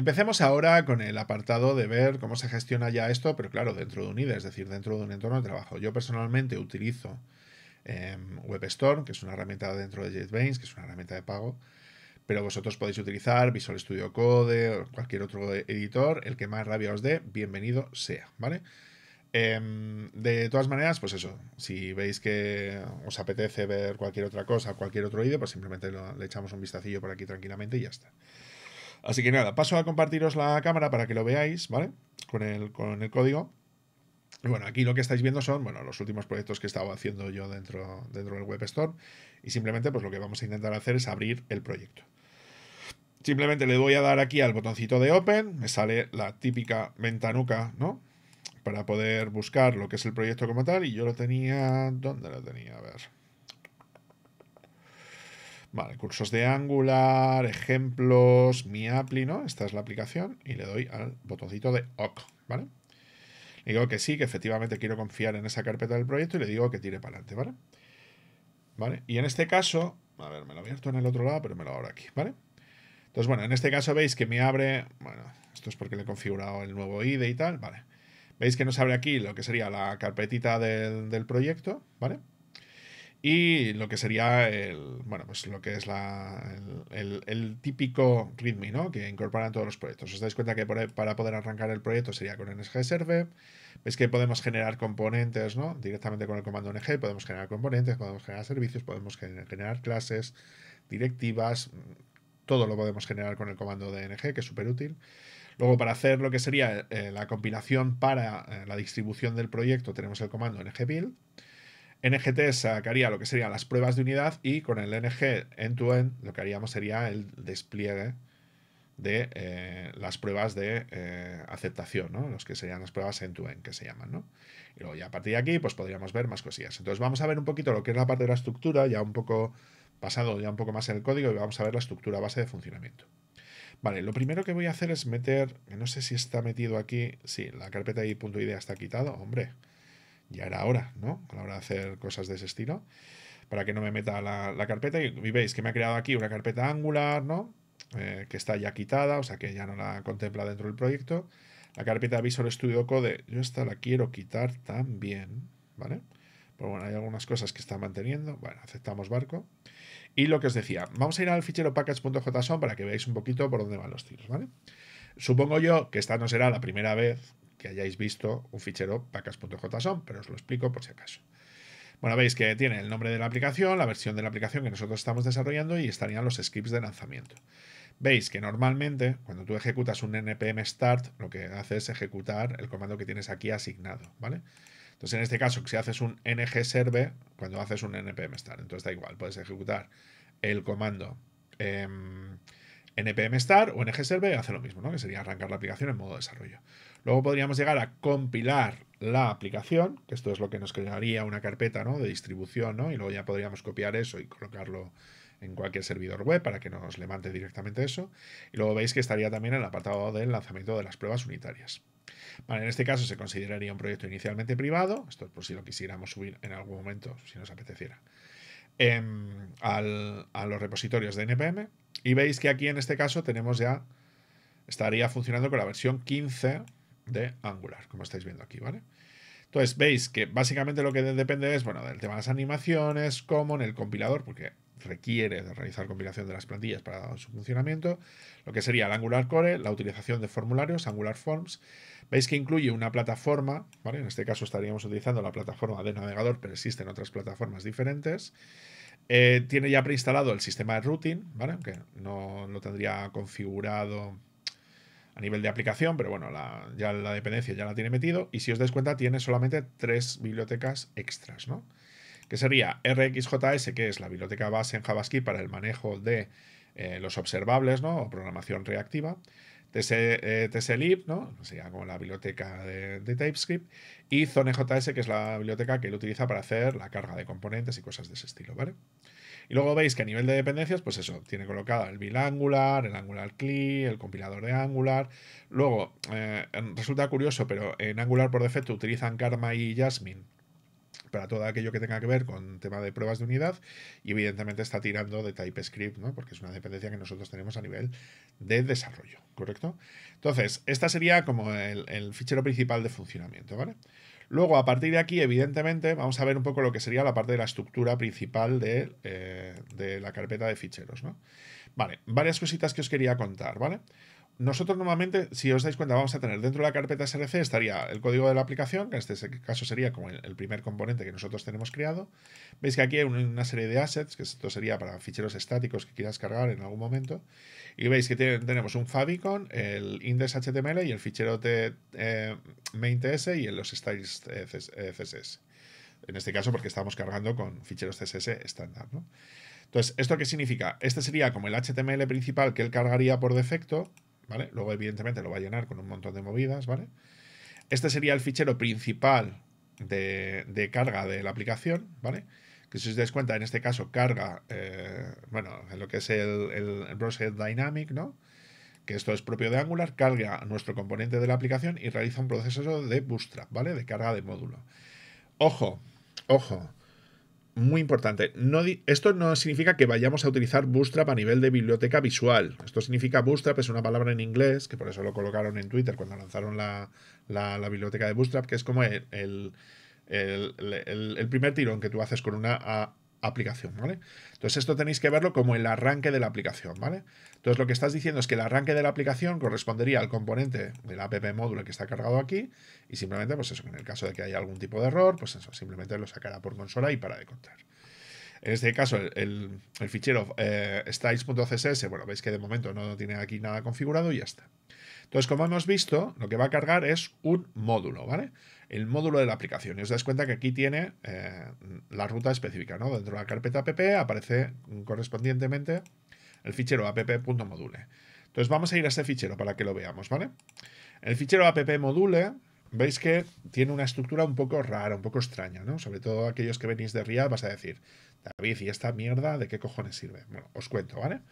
Empecemos ahora con el apartado de ver cómo se gestiona ya esto, pero claro, dentro de un IDE, es decir, dentro de un entorno de trabajo. Yo personalmente utilizo Web em, WebStorm, que es una herramienta dentro de JetBrains, que es una herramienta de pago, pero vosotros podéis utilizar Visual Studio Code o cualquier otro editor, el que más rabia os dé, bienvenido sea, ¿vale? Em, de todas maneras, pues eso, si veis que os apetece ver cualquier otra cosa, cualquier otro IDE, pues simplemente le echamos un vistacillo por aquí tranquilamente y ya está. Así que nada, paso a compartiros la cámara para que lo veáis, ¿vale? Con el, con el código. Y bueno, aquí lo que estáis viendo son, bueno, los últimos proyectos que estaba haciendo yo dentro, dentro del Web Store. Y simplemente, pues lo que vamos a intentar hacer es abrir el proyecto. Simplemente le voy a dar aquí al botoncito de Open, me sale la típica ventanuca, ¿no? Para poder buscar lo que es el proyecto como tal. Y yo lo tenía... ¿Dónde lo tenía? A ver. Vale, cursos de Angular, ejemplos, mi appli, ¿no? Esta es la aplicación y le doy al botoncito de OK, ¿vale? Le digo que sí, que efectivamente quiero confiar en esa carpeta del proyecto y le digo que tire para adelante, ¿vale? ¿Vale? Y en este caso, a ver, me lo he abierto en el otro lado, pero me lo abro aquí, ¿vale? Entonces, bueno, en este caso veis que me abre, bueno, esto es porque le he configurado el nuevo IDE y tal, ¿vale? Veis que nos abre aquí lo que sería la carpetita del, del proyecto, ¿vale? vale y lo que sería el, bueno, pues lo que es el, típico README ¿no? que incorporan todos los proyectos. Os dais cuenta que para poder arrancar el proyecto sería con NG Serve. Veis que podemos generar componentes ¿no? directamente con el comando NG, podemos generar componentes, podemos generar servicios, podemos generar clases, directivas, todo lo podemos generar con el comando de NG, que es súper útil. Luego, para hacer lo que sería eh, la compilación para eh, la distribución del proyecto, tenemos el comando ng build. NGT sacaría lo que serían las pruebas de unidad y con el NG end-to-end lo que haríamos sería el despliegue de eh, las pruebas de eh, aceptación, ¿no? los que serían las pruebas end-to-end que se llaman. ¿no? Y luego ya a partir de aquí pues podríamos ver más cosillas. Entonces vamos a ver un poquito lo que es la parte de la estructura, ya un poco pasado ya un poco más en el código y vamos a ver la estructura base de funcionamiento. Vale, lo primero que voy a hacer es meter, no sé si está metido aquí, sí, la carpeta .idea está quitado, hombre, ya era hora, ¿no? A la hora de hacer cosas de ese estilo, para que no me meta la, carpeta. Y, veis que me ha creado aquí una carpeta Angular, ¿no? Eh, que está ya quitada, o sea que ya no la contempla dentro del proyecto. La carpeta Visual Studio Code, yo esta la quiero quitar también, ¿vale? Pero bueno, hay algunas cosas que están manteniendo. Bueno, aceptamos barco. Y lo que os decía, vamos a ir al fichero package.json para que veáis un poquito por dónde van los tiros, ¿vale? Supongo yo que esta no será la primera vez que hayáis visto un fichero pacas.json, pero os lo explico por si acaso. Bueno, veis que tiene el nombre de la aplicación, la versión de la aplicación que nosotros estamos desarrollando y estarían los scripts de lanzamiento. Veis que normalmente cuando tú ejecutas un npm start, lo que hace es ejecutar el comando que tienes aquí asignado, ¿vale? Entonces en este caso, si haces un ng serve, cuando haces un npm start, entonces da igual, puedes ejecutar el comando em, npm start o ng serve, hace lo mismo, ¿no? Que sería arrancar la aplicación en modo desarrollo. Luego podríamos llegar a compilar la aplicación, que esto es lo que nos crearía una carpeta ¿no? de distribución, ¿no? y luego ya podríamos copiar eso y colocarlo en cualquier servidor web para que nos levante directamente eso. Y luego veis que estaría también en el apartado del lanzamiento de las pruebas unitarias. en este caso se consideraría un proyecto inicialmente privado, esto es por si lo quisiéramos subir en algún momento, si nos apeteciera, em, a los repositorios de NPM. Y veis que aquí en este caso tenemos ya, estaría funcionando con la versión 15 de Angular, como estáis viendo aquí, ¿vale? Entonces veis que básicamente lo que depende es, bueno, del tema de las animaciones, como en el compilador, porque requiere de realizar compilación de las plantillas para su funcionamiento, lo que sería el Angular Core, la utilización de formularios, Angular Forms. Veis que incluye una plataforma, ¿vale? En este caso estaríamos utilizando la plataforma de navegador, pero existen otras plataformas diferentes. Eh, tiene ya preinstalado el sistema de routing, ¿vale? Aunque no lo tendría configurado a nivel de aplicación, pero bueno, ya la dependencia ya la tiene metido. Y si os dais cuenta, tiene solamente tres bibliotecas extras, ¿no? Que sería RxJS, que es la biblioteca base en JavaScript para el manejo de eh, los observables, ¿no? O programación reactiva. TC, e, eh, e ¿no? Sería como la biblioteca de, de, TypeScript. Y ZoneJS, que es la biblioteca que él utiliza para hacer la carga de componentes y cosas de ese estilo, ¿vale? Y luego veis que a nivel de dependencias, pues eso, tiene colocada el build Angular, el Angular CLI, el compilador de Angular. Luego, eh, resulta curioso, pero en Angular por defecto utilizan Karma y Jasmine para todo aquello que tenga que ver con tema de pruebas de unidad y evidentemente está tirando de TypeScript, ¿no? porque es una dependencia que nosotros tenemos a nivel de desarrollo, ¿correcto? Entonces, esta sería como el, el fichero principal de funcionamiento, ¿vale? Luego, a partir de aquí, evidentemente, vamos a ver un poco lo que sería la parte de la estructura principal de, eh, la carpeta de ficheros, ¿no? Vale, varias cositas que os quería contar, ¿vale? nosotros normalmente, si os dais cuenta, vamos a tener dentro de la carpeta src estaría el código de la aplicación, que en este caso sería como el, primer componente que nosotros tenemos creado. Veis que aquí hay una serie de assets, que esto sería para ficheros estáticos que quieras cargar en algún momento. Y veis que tenemos un favicon, el index HTML y el fichero de eh, y los styles eh, CSS. Eh, en este caso porque estamos cargando con ficheros CSS estándar, Entonces, ¿esto qué significa? Este sería como el HTML principal que él cargaría por defecto, Luego, evidentemente, lo va a llenar con un montón de movidas, ¿vale? Este sería el fichero principal de, carga de la aplicación, ¿vale? Que si os dais cuenta, en este caso carga, eh, bueno, en lo que es el, el browser dynamic, ¿no? que esto es propio de Angular, carga nuestro componente de la aplicación y realiza un proceso de bootstrap, ¿vale? De carga de módulo. Ojo, ojo, muy importante. No, esto no significa que vayamos a utilizar Bootstrap a nivel de biblioteca visual. Esto significa Bootstrap es una palabra en inglés, que por eso lo colocaron en Twitter cuando lanzaron la, biblioteca de Bootstrap, que es como el, el, el, el, primer tirón que tú haces con una aplicación, ¿vale? Entonces esto tenéis que verlo como el arranque de la aplicación, ¿vale? Entonces lo que estás diciendo es que el arranque de la aplicación correspondería al componente del app módulo que está cargado aquí y simplemente, pues eso, en el caso de que haya algún tipo de error, pues eso, simplemente lo sacará por consola y para de contar. En este caso, el, fichero eh, styles.css, bueno, veis que de momento no tiene aquí nada configurado y ya está. Entonces, como hemos visto, lo que va a cargar es un módulo, ¿vale? El módulo de la aplicación. Y os dais cuenta que aquí tiene eh, la ruta específica, ¿no? Dentro de la carpeta app aparece correspondientemente el fichero app.module. Entonces vamos a ir a este fichero para que lo veamos, ¿vale? El fichero app.module veis que tiene una estructura un poco rara, un poco extraña, ¿no? Sobre todo aquellos que venís de RIA vas a decir, David, ¿y esta mierda de qué cojones sirve? Bueno, os cuento, ¿vale? vale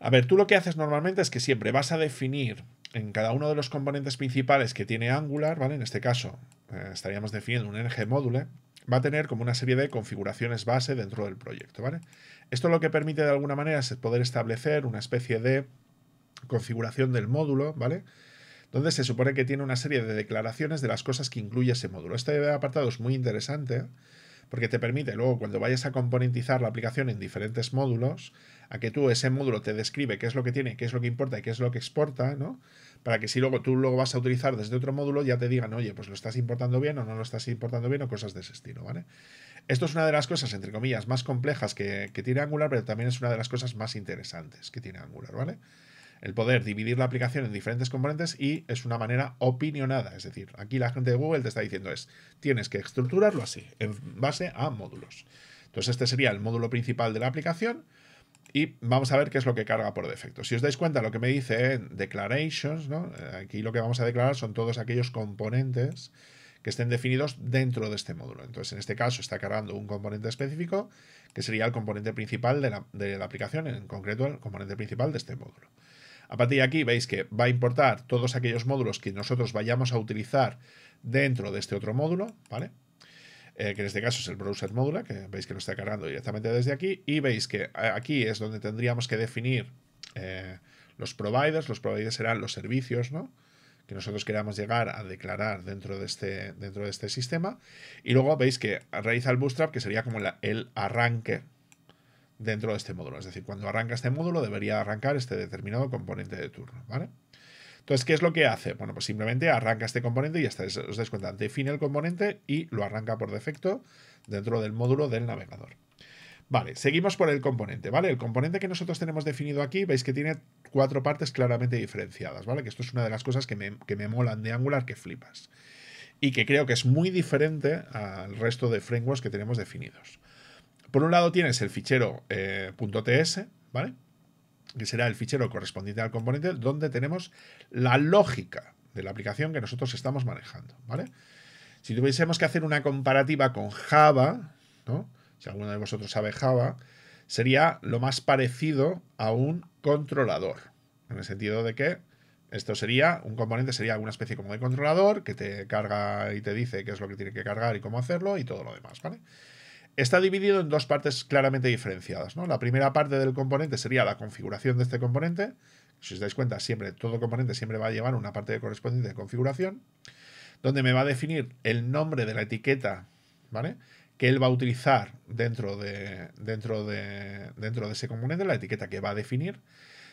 a ver, tú lo que haces normalmente es que siempre vas a definir en cada uno de los componentes principales que tiene Angular, ¿vale? En este caso eh, estaríamos definiendo un ngModule, va a tener como una serie de configuraciones base dentro del proyecto, ¿vale? Esto lo que permite de alguna manera es poder establecer una especie de configuración del módulo, ¿vale? Donde se supone que tiene una serie de declaraciones de las cosas que incluye ese módulo. Este apartado es muy interesante porque te permite luego cuando vayas a componentizar la aplicación en diferentes módulos, a que tú ese módulo te describe qué es lo que tiene, qué es lo que importa y qué es lo que exporta, ¿no? Para que si luego tú lo vas a utilizar desde otro módulo ya te digan, oye, pues lo estás importando bien o no lo estás importando bien o cosas de ese estilo, ¿vale? Esto es una de las cosas, entre comillas, más complejas que, que tiene Angular, pero también es una de las cosas más interesantes que tiene Angular, ¿vale? el poder dividir la aplicación en diferentes componentes y es una manera opinionada. Es decir, aquí la gente de Google te está diciendo es, tienes que estructurarlo así, en base a módulos. Entonces este sería el módulo principal de la aplicación y vamos a ver qué es lo que carga por defecto. Si os dais cuenta, lo que me dice declarations, eh, aquí lo que vamos a declarar son todos aquellos componentes que estén definidos dentro de este módulo. Entonces, en este caso, está cargando un componente específico, que sería el componente principal de la aplicación, en concreto el componente principal de este módulo. A partir de aquí veis que va a importar todos aquellos módulos que nosotros vayamos a utilizar dentro de este otro módulo, ¿vale? Eh, que en este caso es el browser módulo, que veis que lo está cargando directamente desde aquí, y veis que eh, aquí es donde tendríamos que definir eh, los providers, los providers serán los servicios, ¿no? que nosotros queramos llegar a declarar dentro de este, dentro de este sistema. Y luego veis que realiza el bootstrap, que sería como el arranque dentro de este módulo. Es decir, cuando arranca este módulo debería arrancar este determinado componente de turno, ¿vale? Entonces, ¿qué es lo que hace? Bueno, pues simplemente arranca este componente y ya os dais cuenta, define el componente y lo arranca por defecto dentro del módulo del navegador. Vale, seguimos por el componente, ¿vale? El componente que nosotros tenemos definido aquí, veis que tiene cuatro partes claramente diferenciadas, ¿vale? Que esto es una de las cosas que me, que me molan de Angular que flipas. Y que creo que es muy diferente al resto de frameworks que tenemos definidos. Por un lado tienes el fichero eh, .ts, ¿vale? Que será el fichero correspondiente al componente donde tenemos la lógica de la aplicación que nosotros estamos manejando, ¿vale? Si tuviésemos que hacer una comparativa con Java, ¿no? Si alguno de vosotros sabe Java, sería lo más parecido a un controlador, en el sentido de que esto sería, un componente sería alguna especie como de controlador que te carga y te dice qué es lo que tiene que cargar y cómo hacerlo y todo lo demás, ¿vale? está dividido en dos partes claramente diferenciadas. La primera parte del componente sería la configuración de este componente. Si os dais cuenta, siempre todo componente siempre va a llevar una parte correspondiente de configuración, donde me va a definir el nombre de la etiqueta, ¿vale? que él va a utilizar dentro de, dentro, de, dentro de ese componente, la etiqueta que va a definir.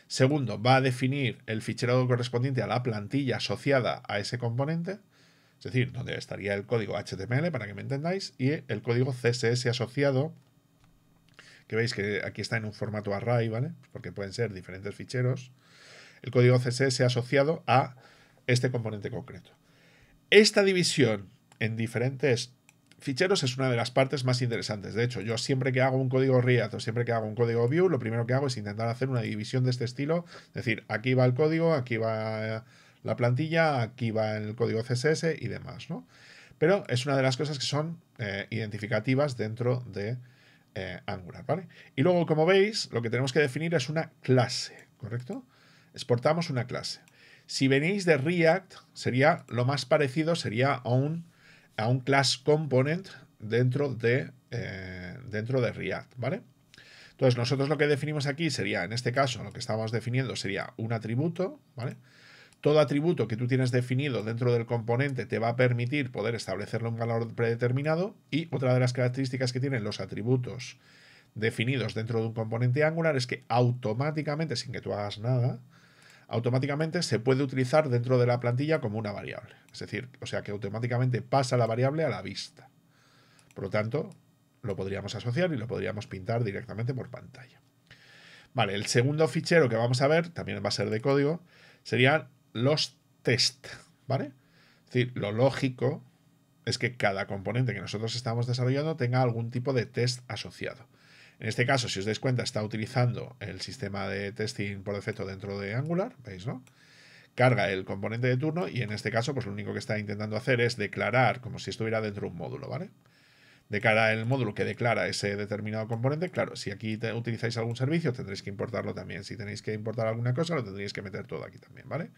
Segundo, va a definir el fichero correspondiente a la plantilla asociada a ese componente es decir, donde estaría el código HTML, para que me entendáis, y el código CSS asociado, que veis que aquí está en un formato array, ¿vale? Porque pueden ser diferentes ficheros. El código CSS asociado a este componente concreto. Esta división en diferentes ficheros es una de las partes más interesantes. De hecho, yo siempre que hago un código React o siempre que hago un código View, lo primero que hago es intentar hacer una división de este estilo. Es decir, aquí va el código, aquí va la plantilla, aquí va el código CSS y demás, ¿no? Pero es una de las cosas que son eh, identificativas dentro de eh, Angular, ¿vale? Y luego, como veis, lo que tenemos que definir es una clase, ¿correcto? Exportamos una clase. Si venís de React, sería lo más parecido, sería a un, a un class component dentro de, eh, dentro de React, ¿vale? Entonces, nosotros lo que definimos aquí sería, en este caso, lo que estábamos definiendo sería un atributo, ¿vale? Todo atributo que tú tienes definido dentro del componente te va a permitir poder establecerle un valor predeterminado y otra de las características que tienen los atributos definidos dentro de un componente Angular es que automáticamente, sin que tú hagas nada, automáticamente se puede utilizar dentro de la plantilla como una variable. Es decir, o sea que automáticamente pasa la variable a la vista. Por lo tanto, lo podríamos asociar y lo podríamos pintar directamente por pantalla. Vale, el segundo fichero que vamos a ver, también va a ser de código, serían los test, ¿vale? Es decir, lo lógico es que cada componente que nosotros estamos desarrollando tenga algún tipo de test asociado. En este caso, si os dais cuenta, está utilizando el sistema de testing por defecto dentro de Angular, ¿veis, no? Carga el componente de turno y en este caso, pues lo único que está intentando hacer es declarar como si estuviera dentro de un módulo, ¿vale? De cara al módulo que declara ese determinado componente. Claro, si aquí utilizáis algún servicio, tendréis que importarlo también. Si tenéis que importar alguna cosa, lo tendréis que meter todo aquí también, ¿vale? vale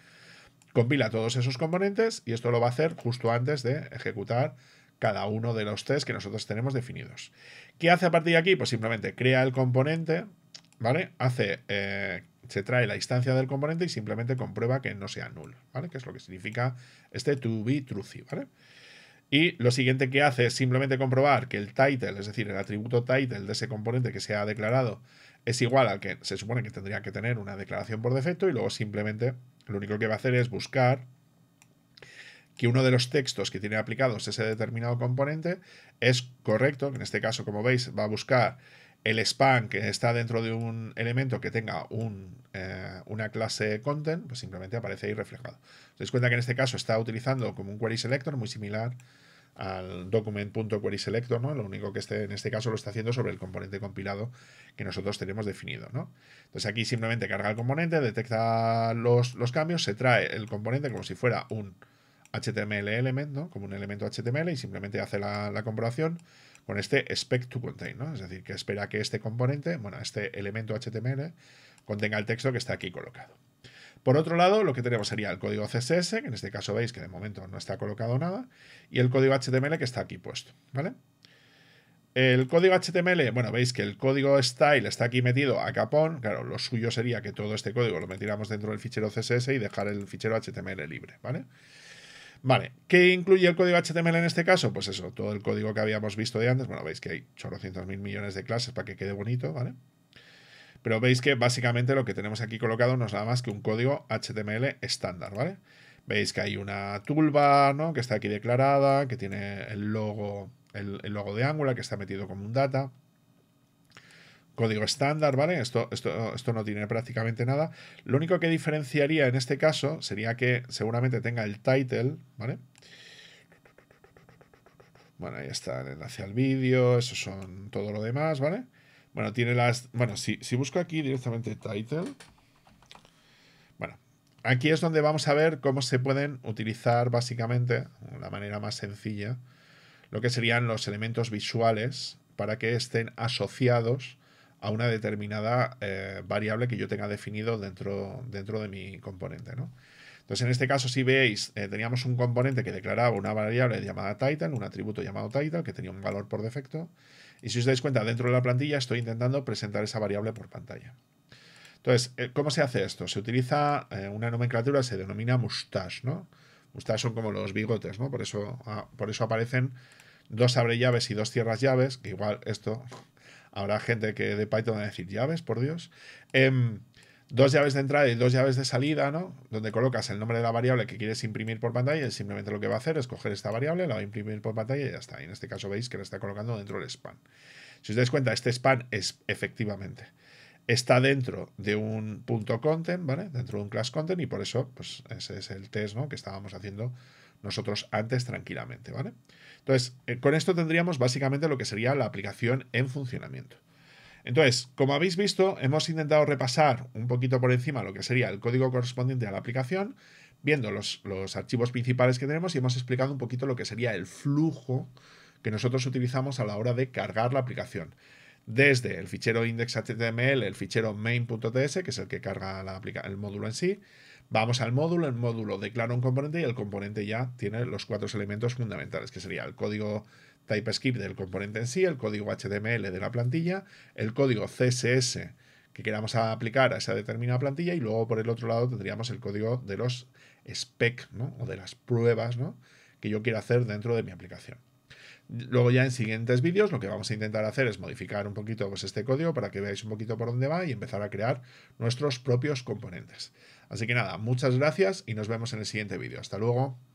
Compila todos esos componentes y esto lo va a hacer justo antes de ejecutar cada uno de los test que nosotros tenemos definidos. ¿Qué hace a partir de aquí? Pues simplemente crea el componente, ¿vale? Hace, eh, se trae la instancia del componente y simplemente comprueba que no sea null, ¿vale? Que es lo que significa este to be truthy, ¿vale? Y lo siguiente que hace es simplemente comprobar que el title, es decir, el atributo title de ese componente que se ha declarado, es igual al que se supone que tendría que tener una declaración por defecto y luego simplemente lo único que va a hacer es buscar que uno de los textos que tiene aplicados ese determinado componente es correcto, en este caso, como veis, va a buscar el span que está dentro de un elemento que tenga eh, una clase content, pues simplemente aparece ahí reflejado. Os dais cuenta que en este caso está utilizando como un query selector muy similar al document.querySelector, ¿no? Lo único que esté en este caso lo está haciendo sobre el componente compilado que nosotros tenemos definido, ¿no? Entonces aquí simplemente carga el componente, detecta los, cambios, se trae el componente como si fuera un HTML element, ¿no? Como un elemento HTML y simplemente hace la, la comprobación con este expect to contain, ¿no? Es decir, que espera que este componente, bueno, este elemento HTML contenga el texto que está aquí colocado. Por otro lado, lo que tenemos sería el código CSS, que en este caso veis que de momento no está colocado nada, y el código HTML que está aquí puesto, ¿vale? El código HTML, bueno, veis que el código style está aquí metido a capón. Claro, lo suyo sería que todo este código lo metiéramos dentro del fichero CSS y dejar el fichero HTML libre, ¿vale? Vale, ¿qué incluye el código HTML en este caso? Pues eso, todo el código que habíamos visto de antes. Bueno, veis que hay 800.000 millones de clases para que quede bonito, ¿vale? Pero veis que básicamente lo que tenemos aquí colocado no es nada más que un código HTML estándar, ¿vale? Veis que hay una tulba, ¿no? Que está aquí declarada, que tiene el logo, el, logo de Angular, que está metido como un data código estándar, ¿vale? Esto, esto, esto, no tiene prácticamente nada. Lo único que diferenciaría en este caso sería que seguramente tenga el title, ¿vale? Bueno, ahí está el enlace al vídeo, eso son todo lo demás, ¿vale? Bueno, tiene las... Bueno, si, busco aquí directamente title... Bueno, aquí es donde vamos a ver cómo se pueden utilizar básicamente, de la manera más sencilla, lo que serían los elementos visuales para que estén asociados a una determinada eh, variable que yo tenga definido dentro, dentro de mi componente, ¿no? Entonces, en este caso, si veis, eh, teníamos un componente que declaraba una variable llamada Titan, un atributo llamado title, que tenía un valor por defecto. Y si os dais cuenta, dentro de la plantilla estoy intentando presentar esa variable por pantalla. Entonces, eh, ¿cómo se hace esto? Se utiliza eh, una nomenclatura, se denomina mustache, ¿no? Mustache son como los bigotes, ¿no? Por eso, ah, por eso aparecen dos abre llaves y dos cierras llaves, que igual esto habrá gente que de Python va a decir llaves, por Dios. Em, dos llaves de entrada y dos llaves de salida, ¿no? Donde colocas el nombre de la variable que quieres imprimir por pantalla y simplemente lo que va a hacer es coger esta variable, la va a imprimir por pantalla y ya está. Y en este caso veis que la está colocando dentro del span. Si os dais cuenta, este span es efectivamente está dentro de un punto content, ¿vale? Dentro de un class content y por eso, pues ese es el test, ¿no? Que estábamos haciendo nosotros antes tranquilamente, ¿vale? Entonces, eh, con esto tendríamos básicamente lo que sería la aplicación en funcionamiento. Entonces, como habéis visto, hemos intentado repasar un poquito por encima lo que sería el código correspondiente a la aplicación, viendo los, los archivos principales que tenemos y hemos explicado un poquito lo que sería el flujo que nosotros utilizamos a la hora de cargar la aplicación desde el fichero index.html, el fichero main.ts, que es el que carga la el módulo en sí. Vamos al módulo, el módulo declara un componente y el componente ya tiene los cuatro elementos fundamentales, que sería el código TypeScript del componente en sí, el código HTML de la plantilla, el código CSS que queramos aplicar a esa determinada plantilla y luego por el otro lado tendríamos el código de los spec o de las pruebas que yo quiero hacer dentro de mi aplicación. Luego ya en siguientes vídeos lo que vamos a intentar hacer es modificar un poquito pues, este código para que veáis un poquito por dónde va y empezar a crear nuestros propios componentes. Así que nada, muchas gracias y nos vemos en el siguiente vídeo. Hasta luego.